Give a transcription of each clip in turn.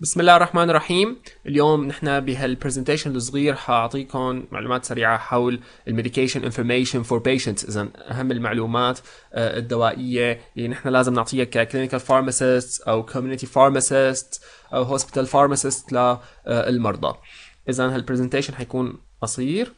بسم الله الرحمن الرحيم اليوم نحن بهالبرزنتيشن الصغير حاعطيكم معلومات سريعه حول الميديكيشن انفورميشن فور بيشنتس اذا اهم المعلومات آه، الدوائيه اللي نحن لازم نعطيها ككلينيكال فارماسيست او كوميونتي فارماسيست او هوسبيتال فارماسيست للمرضى اذا هالبرزنتيشن حيكون قصير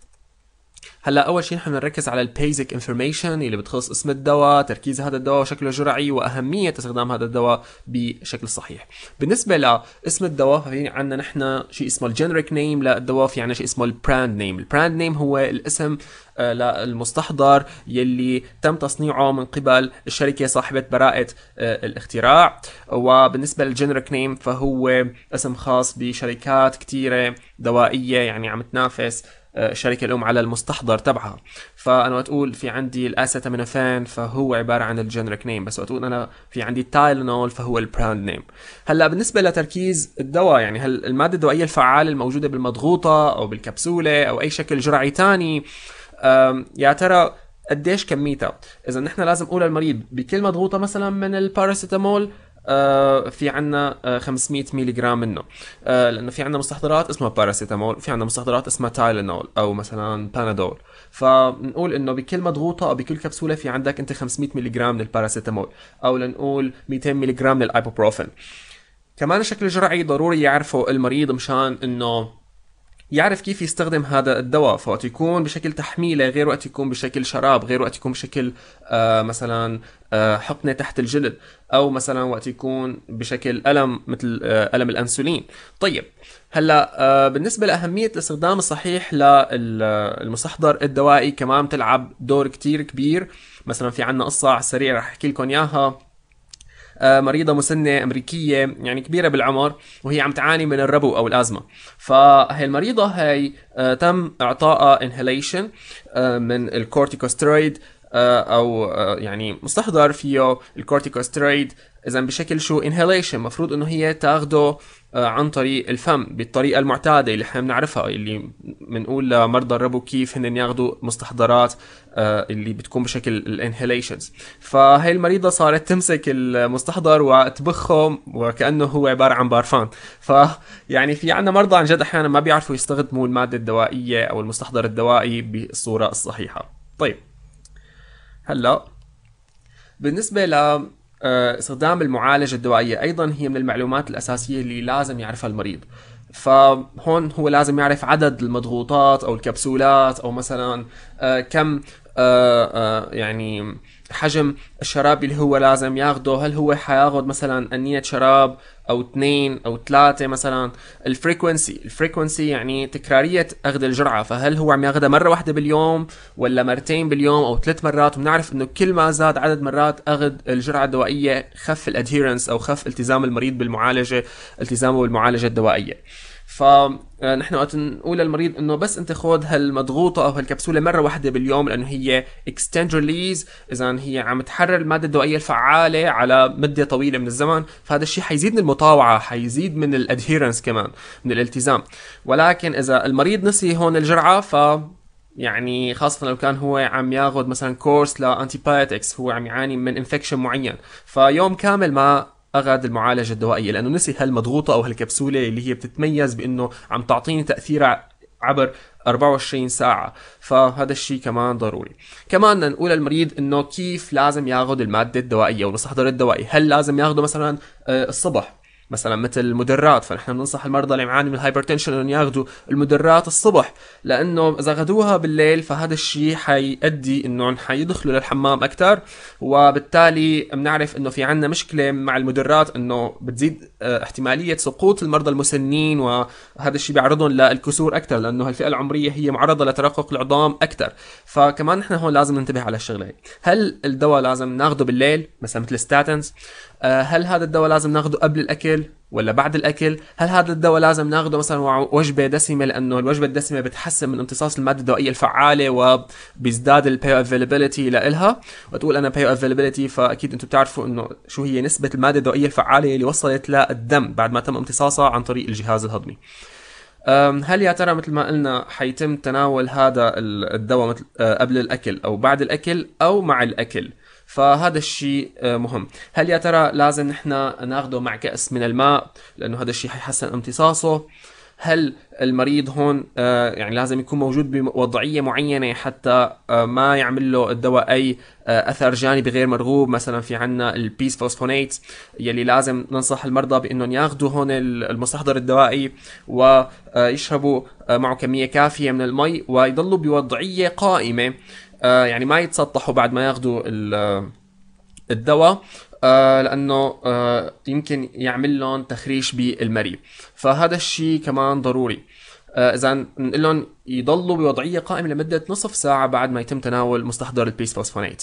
هلا اول شيء نحن بنركز على البيزك انفورميشن اللي بتخص اسم الدواء تركيز هذا الدواء وشكله الجرعي واهميه استخدام هذا الدواء بشكل صحيح بالنسبه لاسم الدواء في عندنا نحن شيء اسمه الجينريك نيم للدواء في عندنا شيء اسمه البراند نيم البراند نيم هو الاسم آه، للمستحضر يلي تم تصنيعه من قبل الشركه صاحبه براءه آه، الاختراع وبالنسبه للجينريك نيم فهو اسم خاص بشركات كثيره دوائيه يعني عم تنافس الشركه آه، الام على المستحضر تبعها فانا وقت اقول في عندي الاسيتامينوفان فهو عباره عن الجنريك نيم بس وقت اقول انا في عندي التايلنول فهو البراند نيم هلا بالنسبه لتركيز الدواء يعني هل الماده الدوائيه الفعاله الموجوده بالمضغوطه او بالكبسوله او اي شكل جرعي ثاني يا ترى قديش كميتها اذا نحن لازم نقول للمريض بكل مضغوطه مثلا من الباراسيتامول آه، في عندنا 500 جرام منه آه، لانه في عندنا مستحضرات اسمها باراسيتامول في عندنا مستحضرات اسمها تايلانول او مثلا بانادول فنقول انه بكل مضغوطه او بكل كبسوله في عندك انت 500 جرام من الباراسيتامول او لنقول 200 جرام من الايبوبروفين كمان الشكل الجرعي ضروري يعرفه المريض مشان انه يعرف كيف يستخدم هذا الدواء فوقت يكون بشكل تحميله غير وقت يكون بشكل شراب غير وقت يكون بشكل آه مثلا آه حقنه تحت الجلد او مثلا وقت يكون بشكل الم مثل آه الم الانسولين طيب هلا آه بالنسبه لاهميه الاستخدام الصحيح للمستحضر الدوائي كمان بتلعب دور كتير كبير مثلا في عنا قصه على السريع رح احكي لكم اياها آه، مريضه مسنه امريكيه يعني كبيره بالعمر وهي عم تعاني من الربو او الازمه فهي المريضه هي آه، تم اعطائها انهيليشن من الكورتيكوسترويد آه، او آه، يعني مستحضر فيه الكورتيكوسترويد اذا بشكل شو انهيليشن المفروض انه هي تاخده آه، عن طريق الفم بالطريقه المعتاده اللي احنا بنعرفها اللي بنقول لمرضى الربو كيف هن ياخذوا مستحضرات اللي بتكون بشكل الانهيليشنز فهي المريضه صارت تمسك المستحضر وتبخه وكانه هو عباره عن بارفان فيعني في عندنا مرضى عن جد احيانا ما بيعرفوا يستخدموا الماده الدوائيه او المستحضر الدوائي بالصوره الصحيحه طيب هلا بالنسبه ل آه، استخدام المعالجه الدوائيه ايضا هي من المعلومات الاساسيه اللي لازم يعرفها المريض فهون هو لازم يعرف عدد المضغوطات او الكبسولات او مثلا آه، كم آه، يعني حجم الشراب اللي هو لازم ياخده هل هو حياخد مثلا أنية شراب أو اثنين أو ثلاثة مثلا الفريكونسي الفريكونسي يعني تكرارية أخذ الجرعة فهل هو عم ياخدها مرة واحدة باليوم ولا مرتين باليوم أو ثلاث مرات بنعرف أنه كل ما زاد عدد مرات أخذ الجرعة الدوائية خف الادهيرنس أو خف التزام المريض بالمعالجة التزامه بالمعالجة الدوائية فنحن آه، وقت نقول للمريض انه بس انت خذ هالمضغوطه او هالكبسوله مره واحده باليوم لانه هي اكستند ريليز اذا هي عم تحرر الماده الدوائيه الفعاله على مده طويله من الزمن فهذا الشيء حيزيد من المطاوعه حيزيد من الادهيرنس كمان من الالتزام ولكن اذا المريض نسي هون الجرعه ف يعني خاصة لو كان هو عم ياخذ مثلا كورس لانتيبايتكس هو عم يعاني من انفكشن معين فيوم كامل ما اخذ المعالجه الدوائيه لانه نسي هالمضغوطه او هالكبسوله اللي هي بتتميز بانه عم تعطيني تاثير عبر 24 ساعة فهذا الشيء كمان ضروري كمان نقول للمريض انه كيف لازم ياخذ المادة الدوائية والمستحضر الدوائي هل لازم ياخذه مثلا آه، الصبح مثلا مثل المدرات فنحن بننصح المرضى اللي معاني من الهايبرتنشن انهم ياخذوا المدرات الصبح لانه اذا غدوها بالليل فهذا الشيء حيؤدي انهم حيدخلوا للحمام اكثر وبالتالي بنعرف انه في عندنا مشكله مع المدرات انه بتزيد آه، احتماليه سقوط المرضى المسنين وهذا الشيء بيعرضهم للكسور اكثر لانه هالفئه العمريه هي معرضه لترقق العظام اكثر فكمان نحن هون لازم ننتبه على الشغله هي هل الدواء لازم ناخذه بالليل مثلا مثل ستاتنز آه، هل هذا الدواء لازم ناخده قبل الاكل ولا بعد الاكل هل هذا الدواء لازم ناخده مثلا وجبه دسمه لانه الوجبه الدسمه بتحسن من امتصاص الماده الدوائيه الفعاله وبيزداد البيو افيلابيلتي لها وتقول انا بيو افيلابيلتي فاكيد انتم بتعرفوا انه شو هي نسبه الماده الدوائيه الفعاله اللي وصلت للدم بعد ما تم امتصاصها عن طريق الجهاز الهضمي هل يا ترى مثل ما قلنا حيتم تناول هذا الدواء آه، قبل الاكل او بعد الاكل او مع الاكل فهذا الشيء آه، مهم هل يا ترى لازم نحن ناخده مع كأس من الماء لأنه هذا الشيء حيحسن امتصاصه هل المريض هون آه، يعني لازم يكون موجود بوضعية معينة حتى آه، ما يعمل له الدواء أي أثر جانبي غير مرغوب مثلا في عنا البيس فوسفونيت يلي لازم ننصح المرضى بأنهم ياخذوا هون المستحضر الدوائي ويشربوا معه كمية كافية من المي ويضلوا بوضعية قائمة آه، يعني ما يتسطحوا بعد ما ياخذوا آه، الدواء آه لانه آه يمكن يعمل لهم تخريش بالمريء فهذا الشيء كمان ضروري آه اذا نقول لهم يضلوا بوضعيه قائمه لمده نصف ساعه بعد ما يتم تناول مستحضر البيس فوسفونات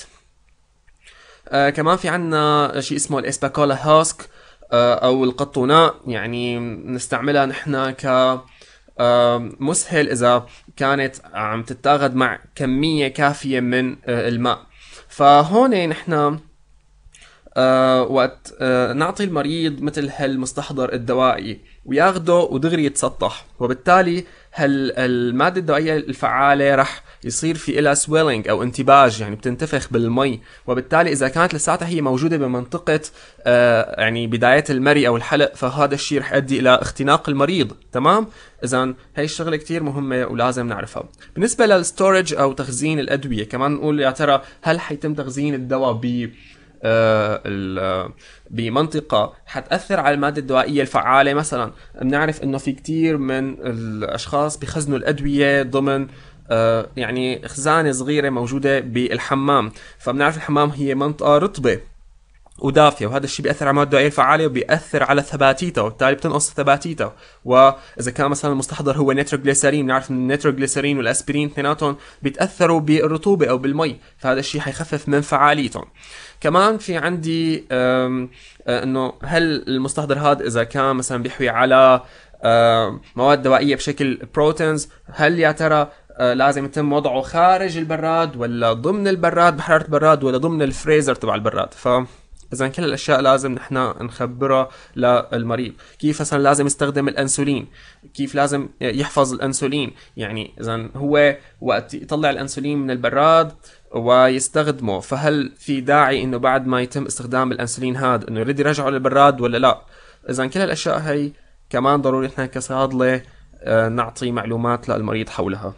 آه كمان في عندنا شيء اسمه الاسباكولا هاسك آه او القطوناء يعني نستعملها نحن ك مسهل اذا كانت عم تتاخد مع كميه كافيه من آه، الماء فهون نحن آه، وقت آه، نعطي المريض مثل هالمستحضر الدوائي وياخده ودغري يتسطح وبالتالي الماده الدوائيه الفعاله رح يصير في لها سويلنج او انتباج يعني بتنتفخ بالمي وبالتالي اذا كانت لساتها هي موجوده بمنطقه آه يعني بدايه المري او الحلق فهذا الشيء رح يؤدي الى اختناق المريض تمام اذا هي الشغله كثير مهمه ولازم نعرفها بالنسبه للستورج او تخزين الادويه كمان نقول يا ترى هل حيتم تخزين الدواء ب آه، آه، بمنطقة حتأثر على المادة الدوائية الفعالة مثلا بنعرف انه في كتير من الاشخاص بيخزنوا الادوية ضمن آه، يعني خزانة صغيرة موجودة بالحمام فبنعرف الحمام هي منطقة رطبة ودافيه وهذا الشيء بياثر على المواد الدوائيه الفعاله وبياثر على ثباتيته وبالتالي بتنقص ثباتيته واذا كان مثلا المستحضر هو نيتروجليسرين بنعرف ان النيتروجليسرين والاسبرين اثنيناتهم بيتاثروا بالرطوبه او بالمي فهذا الشيء حيخفف من فعاليتهم كمان في عندي آه، انه هل المستحضر هذا اذا كان مثلا بيحوي على آه، مواد دوائيه بشكل بروتينز هل يا ترى آه، لازم يتم وضعه خارج البراد ولا ضمن البراد بحراره البراد ولا ضمن الفريزر تبع البراد ف اذا كل الاشياء لازم نحن نخبرها للمريض كيف مثلا لازم يستخدم الانسولين كيف لازم يحفظ الانسولين يعني اذا هو وقت يطلع الانسولين من البراد ويستخدمه فهل في داعي انه بعد ما يتم استخدام الانسولين هذا انه يريد يرجعه للبراد ولا لا اذا كل الاشياء هي كمان ضروري نحن كصيادله آه، نعطي معلومات للمريض حولها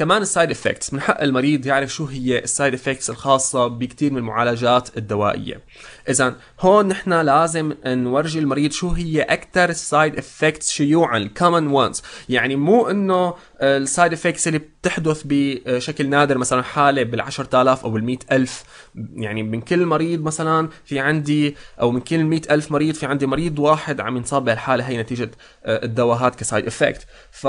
كمان السايد افكتس من حق المريض يعرف شو هي السايد افكتس الخاصه بكثير من المعالجات الدوائيه اذا هون نحن لازم نورجي المريض شو هي اكثر السايد افكتس شيوعا الكومن وانز يعني مو انه السايد افكتس اللي بتحدث بشكل نادر مثلا حاله بال10000 او بال100000 يعني من كل مريض مثلا في عندي او من كل 100000 مريض في عندي مريض واحد عم ينصاب بهالحاله هي نتيجه آه، الدواء الدواهات كسايد افكت ف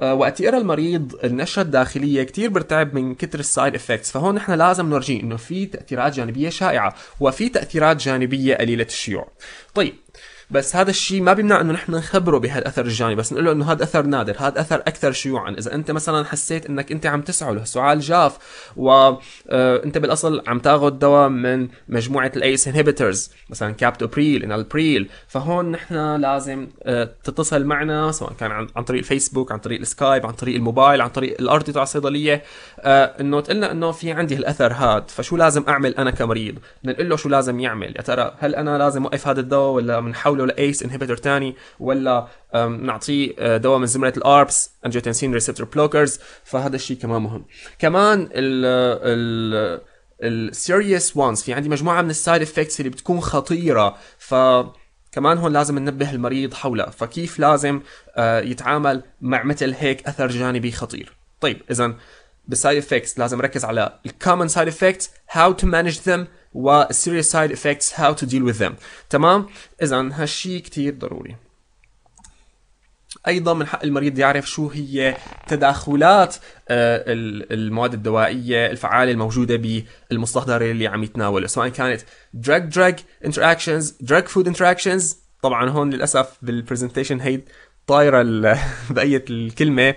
آه، وقت يقرا المريض النشره الداخليه كتير برتعب من كتر السايد افكتس فهون نحن لازم نورجيه انه في تاثيرات جانبيه شائعه وفي تاثيرات جانبيه قليله الشيوع طيب بس هذا الشيء ما بيمنع انه نحن نخبره بهالاثر الجاني بس نقول له انه هذا اثر نادر هذا اثر اكثر شيوعا اذا انت مثلا حسيت انك انت عم تسعى له سعال جاف وانت آه، بالاصل عم تاخذ دواء من مجموعه الايس انهبيترز مثلا كابتوبريل انالبريل فهون نحن لازم آه، تتصل معنا سواء كان عن طريق الفيسبوك عن طريق السكايب عن طريق الموبايل عن طريق الارضي تبع الصيدليه آه، انه تقول لنا انه في عندي هالاثر هاد فشو لازم اعمل انا كمريض نقول له شو لازم يعمل يا ترى هل انا لازم اوقف هذا الدواء ولا بنحول له لايس انهبيتور ثاني ولا نعطيه دواء من زمره الاربس انجيوتنسين ريسبتور بلوكرز فهذا الشيء كمان مهم كمان ال ال السيريس وانز في عندي مجموعه من السايد افكتس اللي بتكون خطيره ف كمان هون لازم ننبه المريض حولها فكيف لازم آه، يتعامل مع مثل هيك اثر جانبي خطير طيب اذا بالسايد افكتس لازم نركز على الكومن سايد افكتس هاو تو مانج ذم serious سايد افكتس هاو تو ديل with them تمام اذا هالشيء كثير ضروري ايضا من حق المريض يعرف شو هي تداخلات آه، المواد الدوائيه الفعاله الموجوده بالمستحضر اللي عم يتناوله سواء كانت drug drug interactions drug food interactions طبعا هون للاسف بالبرزنتيشن هي طايره بأية الكلمه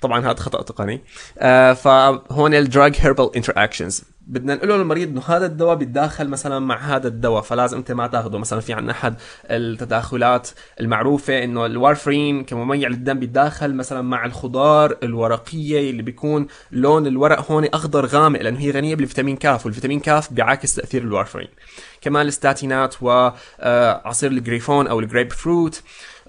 طبعا هذا خطا تقني آه، فهون الدراج هيربال انتراكشنز بدنا نقول للمريض انه هذا الدواء بيتداخل مثلا مع هذا الدواء فلازم انت ما تاخذه مثلا في عندنا احد التداخلات المعروفه انه الوارفرين كمميع للدم بيتداخل مثلا مع الخضار الورقيه اللي بيكون لون الورق هون اخضر غامق لانه هي غنيه بالفيتامين كاف والفيتامين كاف بيعاكس تاثير الوارفرين كمان الستاتينات وعصير آه، الجريفون او الجريب فروت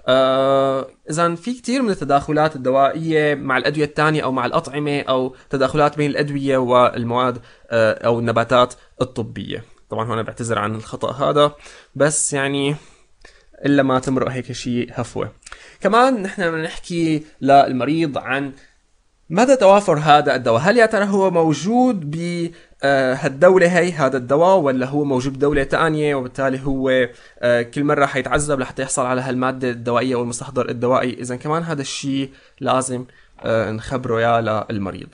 آه، اذا في كثير من التداخلات الدوائيه مع الادويه الثانيه او مع الاطعمه او تداخلات بين الادويه والمواد آه، او النباتات الطبيه طبعا هون بعتذر عن الخطا هذا بس يعني الا ما تمرق هيك شيء هفوه كمان نحن نحكي للمريض عن مدى توافر هذا الدواء هل يا ترى هو موجود آه، هالدولة هي هذا الدواء ولا هو موجود بدولة تانية وبالتالي هو آه، كل مرة حيتعذب لحتى يحصل على هالمادة الدوائية أو المستحضر الدوائي إذا كمان هذا الشيء لازم آه، نخبره يا للمريض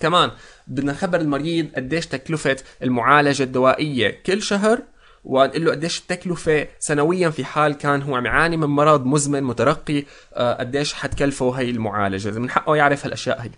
كمان بدنا نخبر المريض قديش تكلفة المعالجة الدوائية كل شهر ونقول له قديش التكلفة سنويا في حال كان هو عم يعاني من مرض مزمن مترقي قديش حتكلفه هي المعالجة من حقه يعرف هالأشياء هي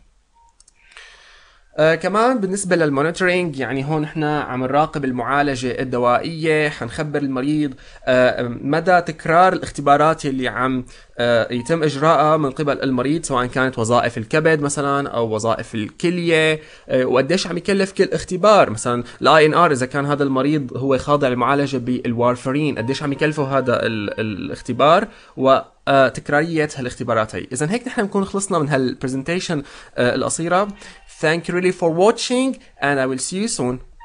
آه كمان بالنسبة للمونيتورينج يعني هون احنا عم نراقب المعالجة الدوائية حنخبر المريض آه مدى تكرار الاختبارات اللي عم آه، يتم اجراءها من قبل المريض سواء كانت وظائف الكبد مثلا او وظائف الكليه آه، وقديش عم يكلف كل اختبار مثلا الاي ان ار اذا كان هذا المريض هو خاضع لمعالجه بالوارفرين قديش عم يكلفه هذا ال الاختبار و آه، تكرارية هالاختبارات هي إذا هيك نحن بنكون خلصنا من هالبرزنتيشن القصيرة Thank you really for watching and I will see you soon